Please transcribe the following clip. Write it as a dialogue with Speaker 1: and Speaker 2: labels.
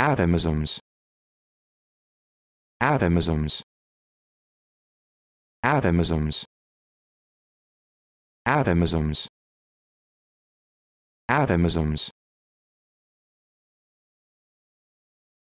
Speaker 1: atomisms atomisms atomisms atomisms atomisms